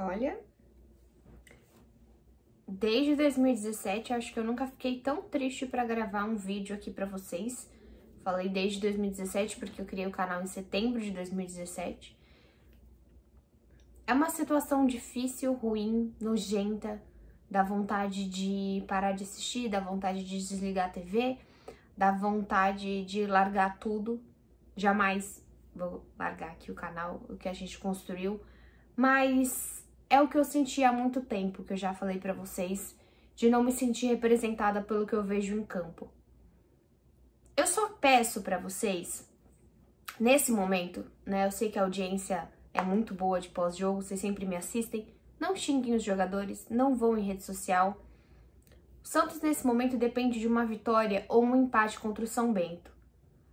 Olha. Desde 2017, acho que eu nunca fiquei tão triste pra gravar um vídeo aqui pra vocês. Falei desde 2017 porque eu criei o canal em setembro de 2017. É uma situação difícil, ruim, nojenta, dá vontade de parar de assistir, dá vontade de desligar a TV, dá vontade de largar tudo. Jamais vou largar aqui o canal, o que a gente construiu, mas é o que eu senti há muito tempo, que eu já falei para vocês, de não me sentir representada pelo que eu vejo em campo. Eu só peço para vocês, nesse momento, né? Eu sei que a audiência é muito boa de pós-jogo, vocês sempre me assistem. Não xinguem os jogadores, não vão em rede social. O Santos, nesse momento, depende de uma vitória ou um empate contra o São Bento.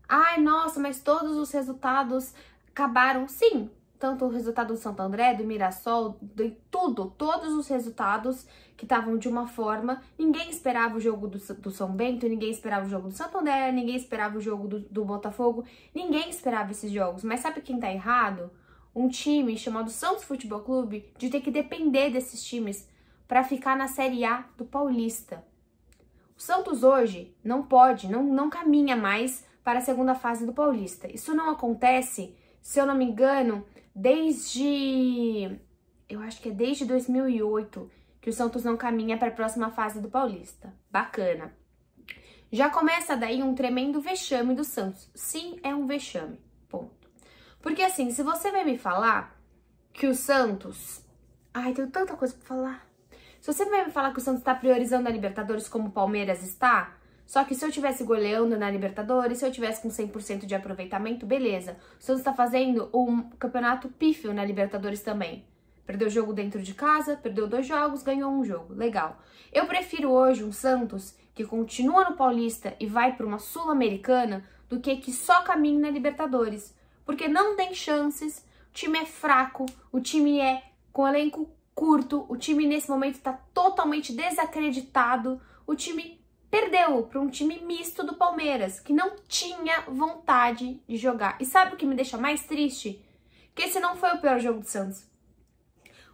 Ai, nossa, mas todos os resultados acabaram. Sim, tanto o resultado do Santo André, do Mirassol, de tudo, todos os resultados que estavam de uma forma. Ninguém esperava o jogo do, do, São Bento, ninguém esperava o jogo do Santo André, ninguém esperava o jogo do, do Botafogo, ninguém esperava esses jogos. Mas sabe quem tá errado? Um time chamado Santos Futebol Clube de ter que depender desses times para ficar na Série A do Paulista. O Santos hoje não pode, não, não caminha mais para a segunda fase do Paulista. Isso não acontece, se eu não me engano, desde. Eu acho que é desde 2008 que o Santos não caminha para a próxima fase do Paulista. Bacana. Já começa daí um tremendo vexame do Santos. Sim, é um vexame. Ponto. Porque assim, se você vai me falar que o Santos. Ai, tenho tanta coisa para falar. Se você vai me falar que o Santos está priorizando a Libertadores como o Palmeiras está, só que se eu tivesse goleando na Libertadores, se eu tivesse com 100% de aproveitamento, beleza. O Santos está fazendo um campeonato pífio na Libertadores também. Perdeu jogo dentro de casa, perdeu dois jogos, ganhou um jogo. Legal. Eu prefiro hoje um Santos que continua no Paulista e vai para uma Sul-Americana do que que só caminha na Libertadores. Porque não tem chances, o time é fraco, o time é com elenco curto, o time nesse momento está totalmente desacreditado, o time Perdeu para um time misto do Palmeiras, que não tinha vontade de jogar. E sabe o que me deixa mais triste? Que esse não foi o pior jogo do Santos.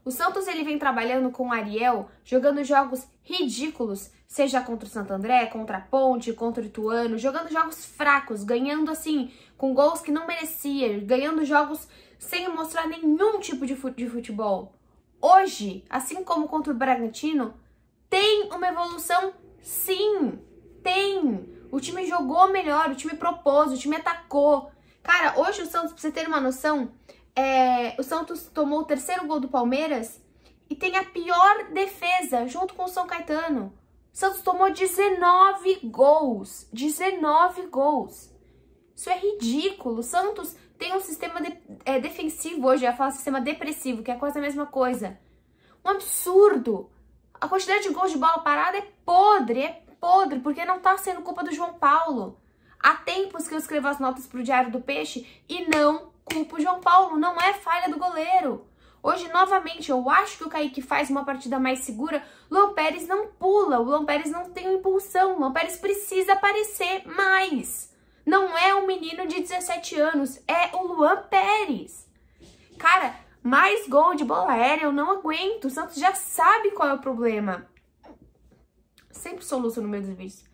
O Santos ele vem trabalhando com o Ariel, jogando jogos ridículos, seja contra o Santo André, contra a Ponte, contra o Ituano, jogando jogos fracos, ganhando assim, com gols que não merecia, ganhando jogos sem mostrar nenhum tipo de futebol. Hoje, assim como contra o Bragantino, tem uma evolução Sim, tem. O time jogou melhor, o time propôs, o time atacou. Cara, hoje o Santos, pra você ter uma noção, é, o Santos tomou o terceiro gol do Palmeiras e tem a pior defesa junto com o São Caetano. O Santos tomou 19 gols. 19 gols. Isso é ridículo. O Santos tem um sistema de, é, defensivo hoje, eu ia falar sistema depressivo, que é quase a mesma coisa. Um absurdo. A quantidade de gols de bola parada é podre, é podre, porque não tá sendo culpa do João Paulo. Há tempos que eu escrevo as notas pro Diário do Peixe e não culpo o João Paulo, não é falha do goleiro. Hoje, novamente, eu acho que o Kaique faz uma partida mais segura. Luan Pérez não pula, o Luan Pérez não tem impulsão, o Luan Pérez precisa aparecer mais. Não é um menino de 17 anos, é o Luan Pérez. Cara, mais gol de bola aérea, eu não aguento. O Santos já sabe qual é o problema. Sempre soluço no meu serviço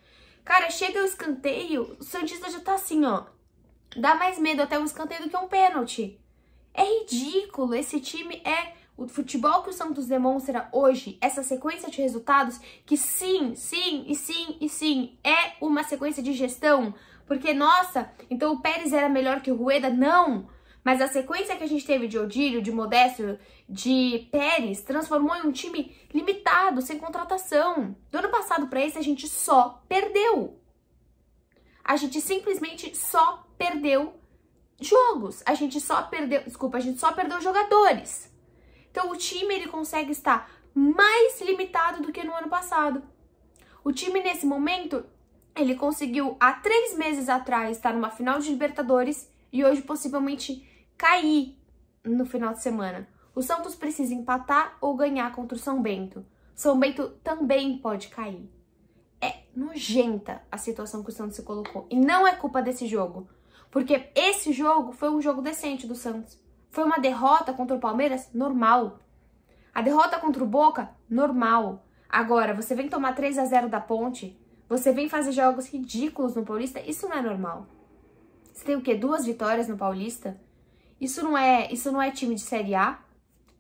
Cara, chega o escanteio, o Santista já tá assim, ó. Dá mais medo até um escanteio do que um pênalti. É ridículo. Esse time é o futebol que o Santos demonstra hoje, essa sequência de resultados, que sim, sim e sim e sim, é uma sequência de gestão. Porque, nossa, então o Pérez era melhor que o Rueda? Não! Mas a sequência que a gente teve de Odílio, de Modesto, de Pérez, transformou em um time limitado, sem contratação. Do ano passado para esse, a gente só perdeu. A gente simplesmente só perdeu jogos. A gente só perdeu, desculpa, a gente só perdeu jogadores. Então o time ele consegue estar mais limitado do que no ano passado. O time nesse momento ele conseguiu há três meses atrás estar numa final de Libertadores e hoje possivelmente cair no final de semana. O Santos precisa empatar ou ganhar contra o São Bento. São Bento também pode cair. É nojenta a situação que o Santos se colocou. E não é culpa desse jogo. Porque esse jogo foi um jogo decente do Santos. Foi uma derrota contra o Palmeiras normal. A derrota contra o Boca, normal. Agora, você vem tomar 3 a 0 da ponte, você vem fazer jogos ridículos no Paulista, isso não é normal. Você tem o quê? Duas vitórias no Paulista? Isso não é, isso não é time de Série A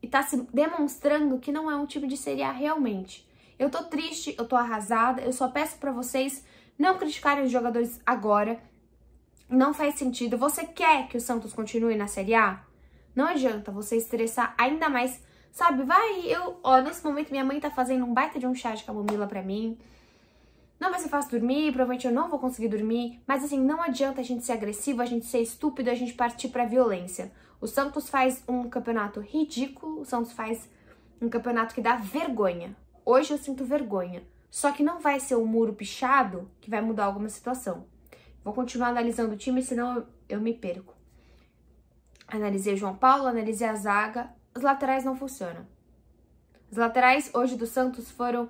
e tá se demonstrando que não é um time de Série A realmente. Eu tô triste, eu tô arrasada, eu só peço para vocês não criticarem os jogadores agora. Não faz sentido. Você quer que o Santos continue na Série A? Não adianta você estressar ainda mais. Sabe, vai, eu, ó, nesse momento minha mãe tá fazendo um baita de um chá de camomila pra mim. Não vai ser fácil dormir, provavelmente eu não vou conseguir dormir, mas assim, não adianta a gente ser agressivo, a gente ser estúpido, a gente partir pra violência. O Santos faz um campeonato ridículo, o Santos faz um campeonato que dá vergonha. Hoje eu sinto vergonha. Só que não vai ser o um muro pichado que vai mudar alguma situação. Vou continuar analisando o time, senão eu, eu me perco. Analisei o João Paulo, analisei a zaga. Os laterais não funcionam. Os laterais hoje do Santos foram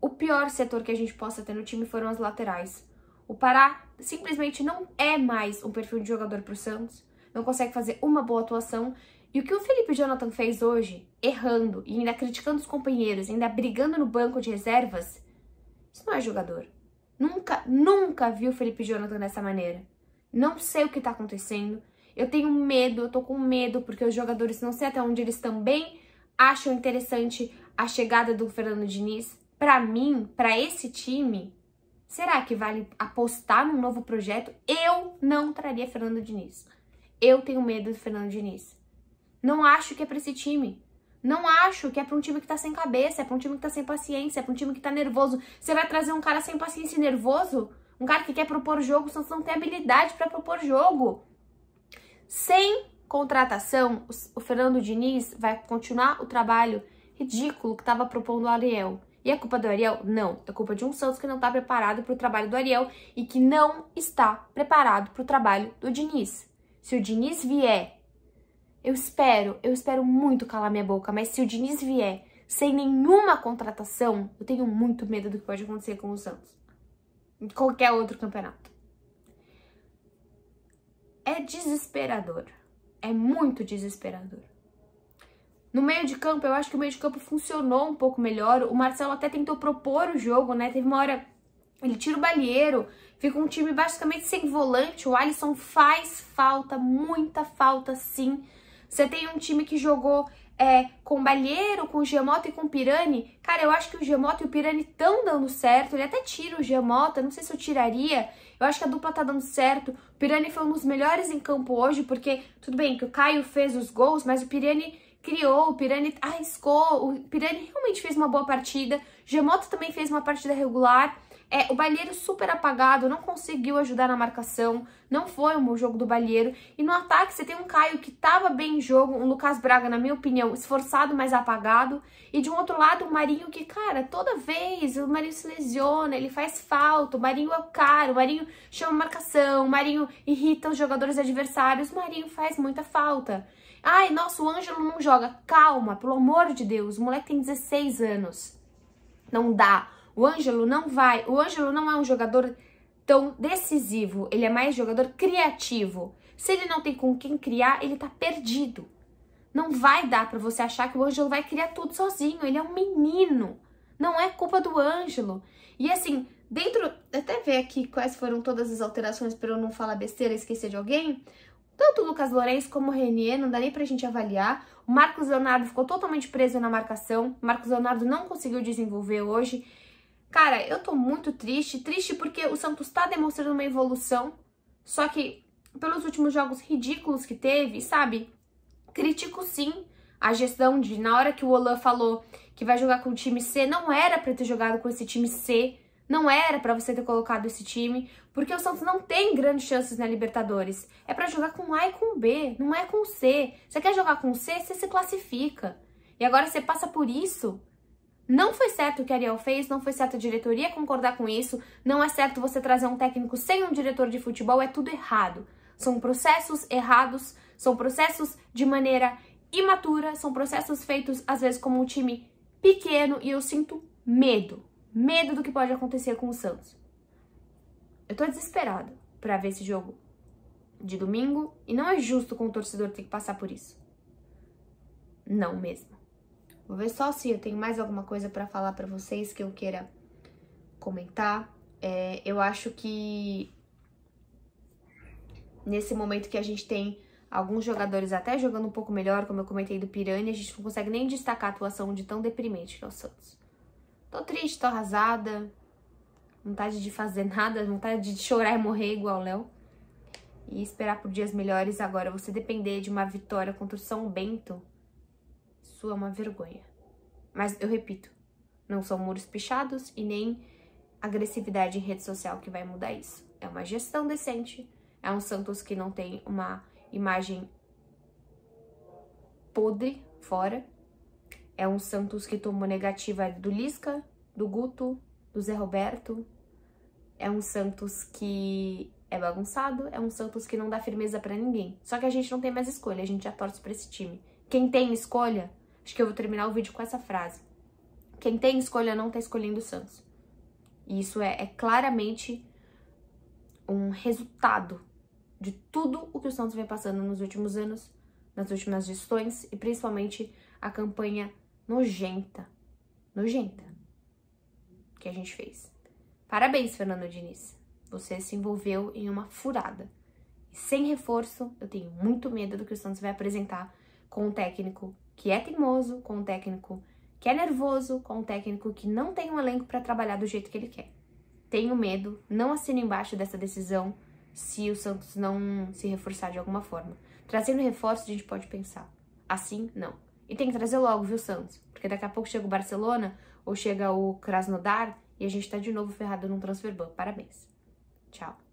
o pior setor que a gente possa ter no time foram as laterais. O Pará simplesmente não é mais um perfil de jogador para o Santos, não consegue fazer uma boa atuação. E o que o Felipe Jonathan fez hoje, errando e ainda criticando os companheiros, ainda brigando no banco de reservas, isso não é jogador. Nunca, nunca vi o Felipe Jonathan dessa maneira. Não sei o que está acontecendo. Eu tenho medo, eu tô com medo, porque os jogadores não sei até onde eles também acham interessante a chegada do Fernando Diniz para mim, para esse time, será que vale apostar num novo projeto? Eu não traria Fernando Diniz. Eu tenho medo do Fernando Diniz. Não acho que é para esse time. Não acho que é para um time que tá sem cabeça, é para um time que tá sem paciência, é para um time que tá nervoso. Você vai trazer um cara sem paciência e nervoso? Um cara que quer propor jogo, só não tem habilidade para propor jogo. Sem contratação, o Fernando Diniz vai continuar o trabalho ridículo que estava propondo o Ariel. E a culpa do Ariel? Não. É culpa de um Santos que não está preparado para o trabalho do Ariel e que não está preparado para o trabalho do Diniz. Se o Diniz vier, eu espero, eu espero muito calar minha boca, mas se o Diniz vier sem nenhuma contratação, eu tenho muito medo do que pode acontecer com o Santos. Em qualquer outro campeonato. É desesperador. É muito desesperador. No meio de campo, eu acho que o meio de campo funcionou um pouco melhor. O Marcelo até tentou propor o jogo, né? Teve uma hora. Ele tira o balheiro, fica um time basicamente sem volante. O Alisson faz falta, muita falta, sim. Você tem um time que jogou é, com o Balheiro, com o Giamota e com o Pirani. Cara, eu acho que o Giamota e o Pirani estão dando certo. Ele até tira o Giamota, não sei se eu tiraria. Eu acho que a dupla tá dando certo. O Pirani foi um dos melhores em campo hoje, porque tudo bem que o Caio fez os gols, mas o Pirani criou, o Pirani arriscou, ah, o Pirani realmente fez uma boa partida, Gemoto também fez uma partida regular, é, o Balheiro super apagado, não conseguiu ajudar na marcação, não foi um jogo do Balheiro. E no ataque você tem um Caio que estava bem em jogo, um Lucas Braga, na minha opinião, esforçado, mas apagado. E de um outro lado, o Marinho que, cara, toda vez o Marinho se lesiona, ele faz falta, o Marinho é o cara, o Marinho chama marcação, o Marinho irrita os jogadores adversários, o Marinho faz muita falta. Ai, nosso o Ângelo não joga. Calma, pelo amor de Deus, o moleque tem 16 anos. Não dá. O Ângelo não vai. O Ângelo não é um jogador tão decisivo, ele é mais jogador criativo. Se ele não tem com quem criar, ele tá perdido. Não vai dar para você achar que o Ângelo vai criar tudo sozinho, ele é um menino. Não é culpa do Ângelo. E assim, dentro, até ver aqui quais foram todas as alterações para eu não falar besteira e esquecer de alguém. Tanto o Lucas Lourenço como o Renier, não dá nem pra gente avaliar. O Marcos Leonardo ficou totalmente preso na marcação. O Marcos Leonardo não conseguiu desenvolver hoje. Cara, eu tô muito triste. Triste porque o Santos tá demonstrando uma evolução. Só que pelos últimos jogos ridículos que teve, sabe? Critico sim a gestão de... Na hora que o Olan falou que vai jogar com o time C, não era pra ter jogado com esse time C não era para você ter colocado esse time, porque o Santos não tem grandes chances na Libertadores. É para jogar com A e com B, não é com C. Você quer jogar com C, você se classifica. E agora você passa por isso. Não foi certo o que Ariel fez, não foi certo a diretoria concordar com isso, não é certo você trazer um técnico sem um diretor de futebol, é tudo errado. São processos errados, são processos de maneira imatura, são processos feitos às vezes como um time pequeno e eu sinto medo medo do que pode acontecer com o Santos. Eu tô desesperada para ver esse jogo de domingo e não é justo com o torcedor ter que passar por isso. Não mesmo. Vou ver só se eu tenho mais alguma coisa para falar para vocês que eu queira comentar. É, eu acho que nesse momento que a gente tem alguns jogadores até jogando um pouco melhor, como eu comentei do Pirani, a gente não consegue nem destacar a atuação de tão deprimente que é o Santos. Tô triste, tô arrasada, vontade de fazer nada, vontade de chorar e morrer igual o Léo. E esperar por dias melhores agora. Você depender de uma vitória contra o São Bento, sua é uma vergonha. Mas eu repito, não são muros pichados e nem agressividade em rede social que vai mudar isso. É uma gestão decente, é um Santos que não tem uma imagem podre fora é um Santos que tomou negativa do Lisca, do Guto, do Zé Roberto. É um Santos que é bagunçado, é um Santos que não dá firmeza para ninguém. Só que a gente não tem mais escolha, a gente já torce pra esse time. Quem tem escolha, acho que eu vou terminar o vídeo com essa frase. Quem tem escolha não tá escolhendo o Santos. E isso é, é claramente um resultado de tudo o que o Santos vem passando nos últimos anos, nas últimas gestões e principalmente a campanha nojenta, nojenta que a gente fez. Parabéns, Fernando Diniz. Você se envolveu em uma furada. E sem reforço, eu tenho muito medo do que o Santos vai apresentar com um técnico que é teimoso, com um técnico que é nervoso, com um técnico que não tem um elenco para trabalhar do jeito que ele quer. Tenho medo, não assino embaixo dessa decisão se o Santos não se reforçar de alguma forma. Trazendo reforço, a gente pode pensar. Assim, não. E tem que trazer logo, viu, Santos? Porque daqui a pouco chega o Barcelona ou chega o Krasnodar e a gente tá de novo ferrado num transfer ban. Parabéns. Tchau.